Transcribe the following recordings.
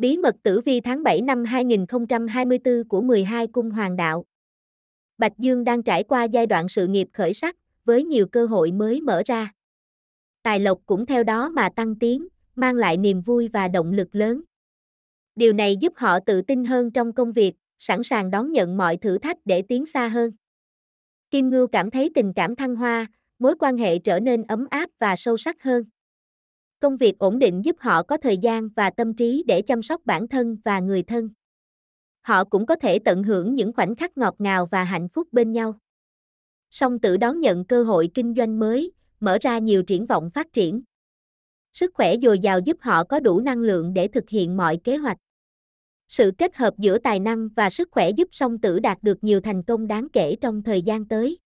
Bí mật tử vi tháng 7 năm 2024 của 12 cung hoàng đạo. Bạch Dương đang trải qua giai đoạn sự nghiệp khởi sắc, với nhiều cơ hội mới mở ra. Tài lộc cũng theo đó mà tăng tiến, mang lại niềm vui và động lực lớn. Điều này giúp họ tự tin hơn trong công việc, sẵn sàng đón nhận mọi thử thách để tiến xa hơn. Kim Ngưu cảm thấy tình cảm thăng hoa, mối quan hệ trở nên ấm áp và sâu sắc hơn. Công việc ổn định giúp họ có thời gian và tâm trí để chăm sóc bản thân và người thân. Họ cũng có thể tận hưởng những khoảnh khắc ngọt ngào và hạnh phúc bên nhau. Song tử đón nhận cơ hội kinh doanh mới, mở ra nhiều triển vọng phát triển. Sức khỏe dồi dào giúp họ có đủ năng lượng để thực hiện mọi kế hoạch. Sự kết hợp giữa tài năng và sức khỏe giúp song tử đạt được nhiều thành công đáng kể trong thời gian tới.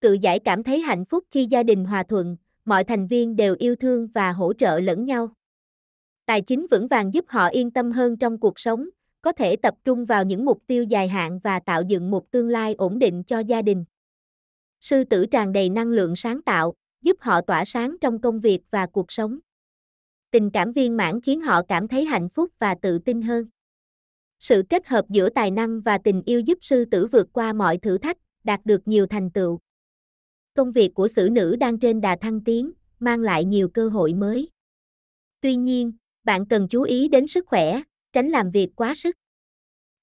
Cự giải cảm thấy hạnh phúc khi gia đình hòa thuận, mọi thành viên đều yêu thương và hỗ trợ lẫn nhau. Tài chính vững vàng giúp họ yên tâm hơn trong cuộc sống, có thể tập trung vào những mục tiêu dài hạn và tạo dựng một tương lai ổn định cho gia đình. Sư tử tràn đầy năng lượng sáng tạo, giúp họ tỏa sáng trong công việc và cuộc sống. Tình cảm viên mãn khiến họ cảm thấy hạnh phúc và tự tin hơn. Sự kết hợp giữa tài năng và tình yêu giúp sư tử vượt qua mọi thử thách, đạt được nhiều thành tựu. Công việc của xử nữ đang trên đà thăng tiến, mang lại nhiều cơ hội mới. Tuy nhiên, bạn cần chú ý đến sức khỏe, tránh làm việc quá sức.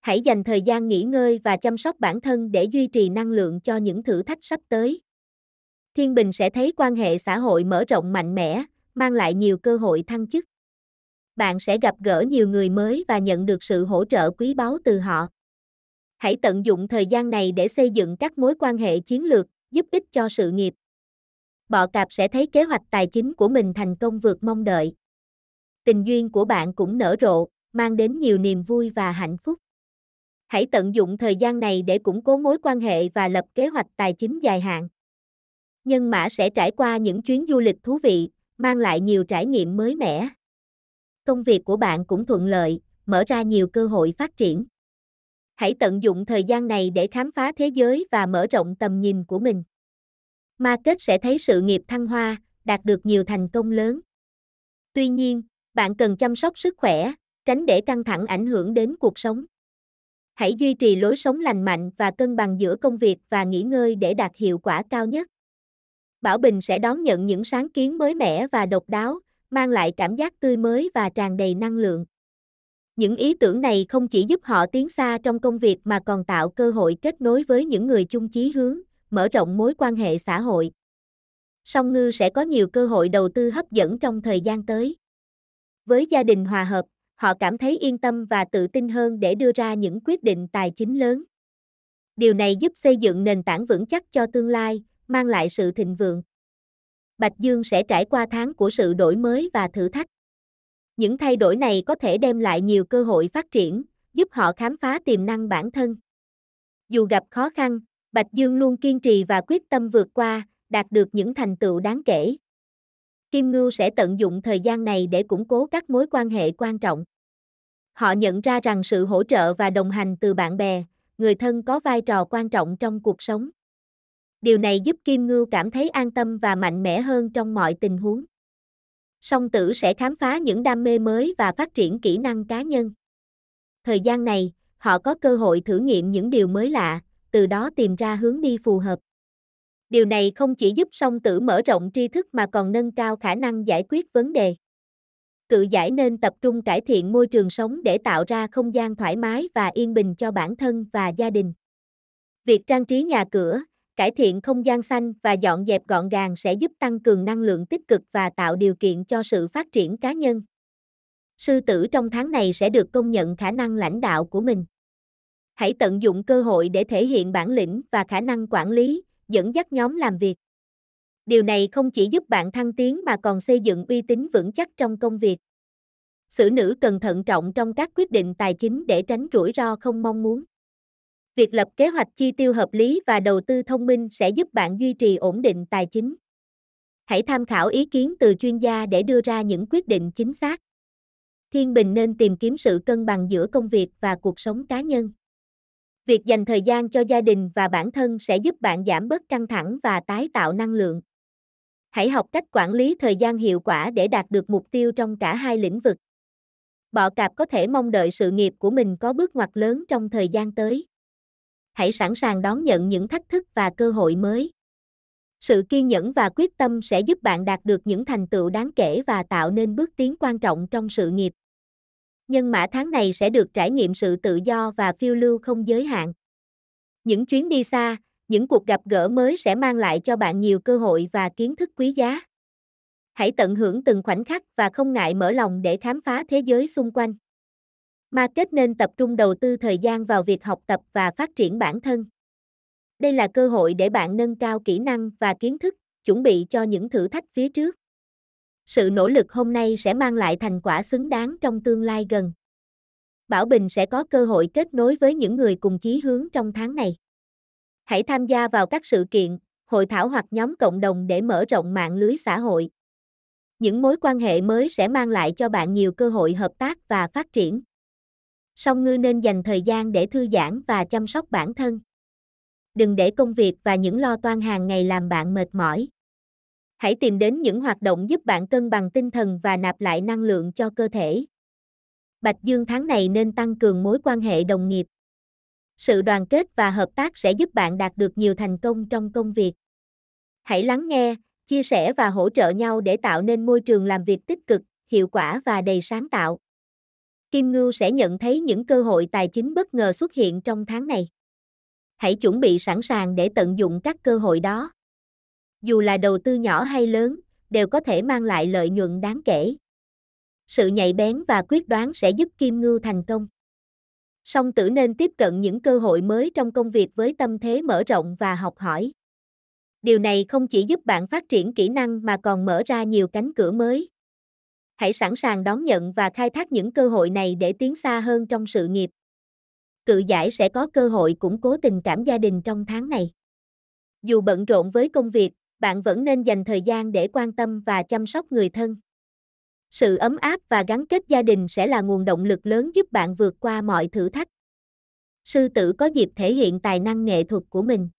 Hãy dành thời gian nghỉ ngơi và chăm sóc bản thân để duy trì năng lượng cho những thử thách sắp tới. Thiên Bình sẽ thấy quan hệ xã hội mở rộng mạnh mẽ, mang lại nhiều cơ hội thăng chức. Bạn sẽ gặp gỡ nhiều người mới và nhận được sự hỗ trợ quý báu từ họ. Hãy tận dụng thời gian này để xây dựng các mối quan hệ chiến lược, giúp ích cho sự nghiệp. Bọ cạp sẽ thấy kế hoạch tài chính của mình thành công vượt mong đợi. Tình duyên của bạn cũng nở rộ, mang đến nhiều niềm vui và hạnh phúc. Hãy tận dụng thời gian này để củng cố mối quan hệ và lập kế hoạch tài chính dài hạn. Nhân mã sẽ trải qua những chuyến du lịch thú vị, mang lại nhiều trải nghiệm mới mẻ. Công việc của bạn cũng thuận lợi, mở ra nhiều cơ hội phát triển hãy tận dụng thời gian này để khám phá thế giới và mở rộng tầm nhìn của mình. Market sẽ thấy sự nghiệp thăng hoa, đạt được nhiều thành công lớn. Tuy nhiên, bạn cần chăm sóc sức khỏe, tránh để căng thẳng ảnh hưởng đến cuộc sống. Hãy duy trì lối sống lành mạnh và cân bằng giữa công việc và nghỉ ngơi để đạt hiệu quả cao nhất. Bảo Bình sẽ đón nhận những sáng kiến mới mẻ và độc đáo, mang lại cảm giác tươi mới và tràn đầy năng lượng. Những ý tưởng này không chỉ giúp họ tiến xa trong công việc mà còn tạo cơ hội kết nối với những người chung chí hướng, mở rộng mối quan hệ xã hội. Song Ngư sẽ có nhiều cơ hội đầu tư hấp dẫn trong thời gian tới. Với gia đình hòa hợp, họ cảm thấy yên tâm và tự tin hơn để đưa ra những quyết định tài chính lớn. Điều này giúp xây dựng nền tảng vững chắc cho tương lai, mang lại sự thịnh vượng. Bạch Dương sẽ trải qua tháng của sự đổi mới và thử thách. Những thay đổi này có thể đem lại nhiều cơ hội phát triển, giúp họ khám phá tiềm năng bản thân. Dù gặp khó khăn, Bạch Dương luôn kiên trì và quyết tâm vượt qua, đạt được những thành tựu đáng kể. Kim Ngưu sẽ tận dụng thời gian này để củng cố các mối quan hệ quan trọng. Họ nhận ra rằng sự hỗ trợ và đồng hành từ bạn bè, người thân có vai trò quan trọng trong cuộc sống. Điều này giúp Kim Ngưu cảm thấy an tâm và mạnh mẽ hơn trong mọi tình huống song tử sẽ khám phá những đam mê mới và phát triển kỹ năng cá nhân. Thời gian này, họ có cơ hội thử nghiệm những điều mới lạ, từ đó tìm ra hướng đi phù hợp. Điều này không chỉ giúp song tử mở rộng tri thức mà còn nâng cao khả năng giải quyết vấn đề. Cự giải nên tập trung cải thiện môi trường sống để tạo ra không gian thoải mái và yên bình cho bản thân và gia đình. Việc trang trí nhà cửa, Cải thiện không gian xanh và dọn dẹp gọn gàng sẽ giúp tăng cường năng lượng tích cực và tạo điều kiện cho sự phát triển cá nhân. Sư tử trong tháng này sẽ được công nhận khả năng lãnh đạo của mình. Hãy tận dụng cơ hội để thể hiện bản lĩnh và khả năng quản lý, dẫn dắt nhóm làm việc. Điều này không chỉ giúp bạn thăng tiến mà còn xây dựng uy tín vững chắc trong công việc. Sử nữ cần thận trọng trong các quyết định tài chính để tránh rủi ro không mong muốn việc lập kế hoạch chi tiêu hợp lý và đầu tư thông minh sẽ giúp bạn duy trì ổn định tài chính. Hãy tham khảo ý kiến từ chuyên gia để đưa ra những quyết định chính xác. Thiên Bình nên tìm kiếm sự cân bằng giữa công việc và cuộc sống cá nhân. Việc dành thời gian cho gia đình và bản thân sẽ giúp bạn giảm bớt căng thẳng và tái tạo năng lượng. Hãy học cách quản lý thời gian hiệu quả để đạt được mục tiêu trong cả hai lĩnh vực. Bọ cạp có thể mong đợi sự nghiệp của mình có bước ngoặt lớn trong thời gian tới hãy sẵn sàng đón nhận những thách thức và cơ hội mới. Sự kiên nhẫn và quyết tâm sẽ giúp bạn đạt được những thành tựu đáng kể và tạo nên bước tiến quan trọng trong sự nghiệp. Nhân mã tháng này sẽ được trải nghiệm sự tự do và phiêu lưu không giới hạn. Những chuyến đi xa, những cuộc gặp gỡ mới sẽ mang lại cho bạn nhiều cơ hội và kiến thức quý giá. Hãy tận hưởng từng khoảnh khắc và không ngại mở lòng để khám phá thế giới xung quanh. Market nên tập trung đầu tư thời gian vào việc học tập và phát triển bản thân. Đây là cơ hội để bạn nâng cao kỹ năng và kiến thức, chuẩn bị cho những thử thách phía trước. Sự nỗ lực hôm nay sẽ mang lại thành quả xứng đáng trong tương lai gần. Bảo Bình sẽ có cơ hội kết nối với những người cùng chí hướng trong tháng này. Hãy tham gia vào các sự kiện, hội thảo hoặc nhóm cộng đồng để mở rộng mạng lưới xã hội. Những mối quan hệ mới sẽ mang lại cho bạn nhiều cơ hội hợp tác và phát triển song ngư nên dành thời gian để thư giãn và chăm sóc bản thân. Đừng để công việc và những lo toan hàng ngày làm bạn mệt mỏi. Hãy tìm đến những hoạt động giúp bạn cân bằng tinh thần và nạp lại năng lượng cho cơ thể. Bạch Dương tháng này nên tăng cường mối quan hệ đồng nghiệp. Sự đoàn kết và hợp tác sẽ giúp bạn đạt được nhiều thành công trong công việc. Hãy lắng nghe, chia sẻ và hỗ trợ nhau để tạo nên môi trường làm việc tích cực, hiệu quả và đầy sáng tạo. Kim Ngưu sẽ nhận thấy những cơ hội tài chính bất ngờ xuất hiện trong tháng này. Hãy chuẩn bị sẵn sàng để tận dụng các cơ hội đó. Dù là đầu tư nhỏ hay lớn, đều có thể mang lại lợi nhuận đáng kể. Sự nhạy bén và quyết đoán sẽ giúp Kim Ngưu thành công. Song tử nên tiếp cận những cơ hội mới trong công việc với tâm thế mở rộng và học hỏi. Điều này không chỉ giúp bạn phát triển kỹ năng mà còn mở ra nhiều cánh cửa mới hãy sẵn sàng đón nhận và khai thác những cơ hội này để tiến xa hơn trong sự nghiệp. Cự giải sẽ có cơ hội củng cố tình cảm gia đình trong tháng này. Dù bận rộn với công việc, bạn vẫn nên dành thời gian để quan tâm và chăm sóc người thân. Sự ấm áp và gắn kết gia đình sẽ là nguồn động lực lớn giúp bạn vượt qua mọi thử thách. Sư tử có dịp thể hiện tài năng nghệ thuật của mình.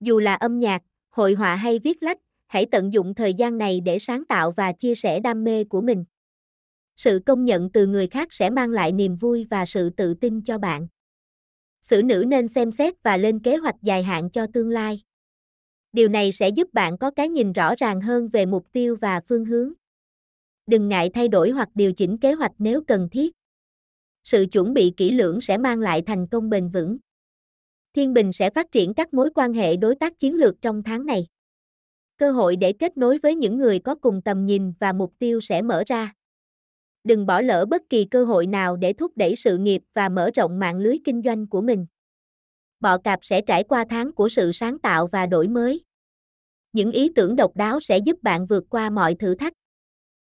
Dù là âm nhạc, hội họa hay viết lách, hãy tận dụng thời gian này để sáng tạo và chia sẻ đam mê của mình. Sự công nhận từ người khác sẽ mang lại niềm vui và sự tự tin cho bạn. Sử nữ nên xem xét và lên kế hoạch dài hạn cho tương lai. Điều này sẽ giúp bạn có cái nhìn rõ ràng hơn về mục tiêu và phương hướng. Đừng ngại thay đổi hoặc điều chỉnh kế hoạch nếu cần thiết. Sự chuẩn bị kỹ lưỡng sẽ mang lại thành công bền vững. Thiên Bình sẽ phát triển các mối quan hệ đối tác chiến lược trong tháng này cơ hội để kết nối với những người có cùng tầm nhìn và mục tiêu sẽ mở ra. Đừng bỏ lỡ bất kỳ cơ hội nào để thúc đẩy sự nghiệp và mở rộng mạng lưới kinh doanh của mình. Bọ cạp sẽ trải qua tháng của sự sáng tạo và đổi mới. Những ý tưởng độc đáo sẽ giúp bạn vượt qua mọi thử thách.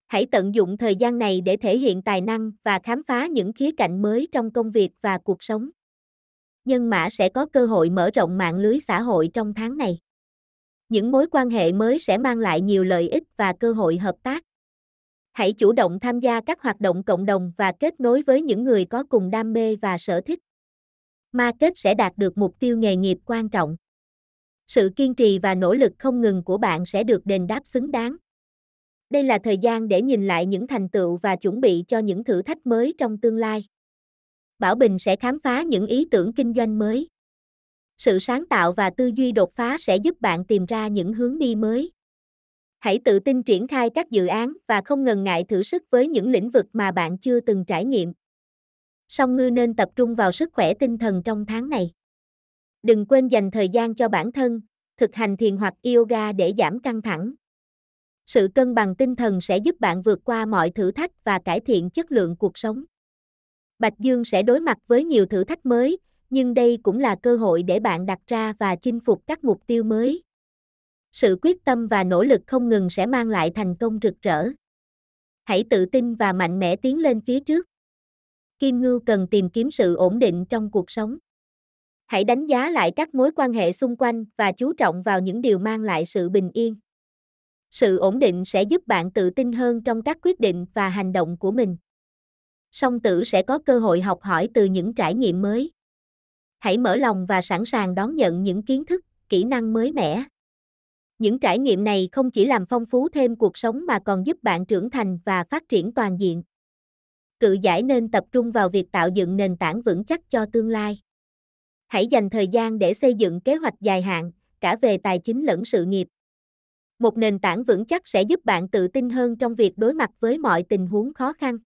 Hãy tận dụng thời gian này để thể hiện tài năng và khám phá những khía cạnh mới trong công việc và cuộc sống nhân mã sẽ có cơ hội mở rộng mạng lưới xã hội trong tháng này những mối quan hệ mới sẽ mang lại nhiều lợi ích và cơ hội hợp tác hãy chủ động tham gia các hoạt động cộng đồng và kết nối với những người có cùng đam mê và sở thích ma kết sẽ đạt được mục tiêu nghề nghiệp quan trọng sự kiên trì và nỗ lực không ngừng của bạn sẽ được đền đáp xứng đáng đây là thời gian để nhìn lại những thành tựu và chuẩn bị cho những thử thách mới trong tương lai bảo bình sẽ khám phá những ý tưởng kinh doanh mới sự sáng tạo và tư duy đột phá sẽ giúp bạn tìm ra những hướng đi mới hãy tự tin triển khai các dự án và không ngần ngại thử sức với những lĩnh vực mà bạn chưa từng trải nghiệm song ngư nên tập trung vào sức khỏe tinh thần trong tháng này đừng quên dành thời gian cho bản thân thực hành thiền hoặc yoga để giảm căng thẳng sự cân bằng tinh thần sẽ giúp bạn vượt qua mọi thử thách và cải thiện chất lượng cuộc sống bạch dương sẽ đối mặt với nhiều thử thách mới nhưng đây cũng là cơ hội để bạn đặt ra và chinh phục các mục tiêu mới. Sự quyết tâm và nỗ lực không ngừng sẽ mang lại thành công rực rỡ. Hãy tự tin và mạnh mẽ tiến lên phía trước. Kim Ngưu cần tìm kiếm sự ổn định trong cuộc sống. Hãy đánh giá lại các mối quan hệ xung quanh và chú trọng vào những điều mang lại sự bình yên. Sự ổn định sẽ giúp bạn tự tin hơn trong các quyết định và hành động của mình song tử sẽ có cơ hội học hỏi từ những trải nghiệm mới hãy mở lòng và sẵn sàng đón nhận những kiến thức, kỹ năng mới mẻ. Những trải nghiệm này không chỉ làm phong phú thêm cuộc sống mà còn giúp bạn trưởng thành và phát triển toàn diện. Cự giải nên tập trung vào việc tạo dựng nền tảng vững chắc cho tương lai. Hãy dành thời gian để xây dựng kế hoạch dài hạn, cả về tài chính lẫn sự nghiệp. Một nền tảng vững chắc sẽ giúp bạn tự tin hơn trong việc đối mặt với mọi tình huống khó khăn.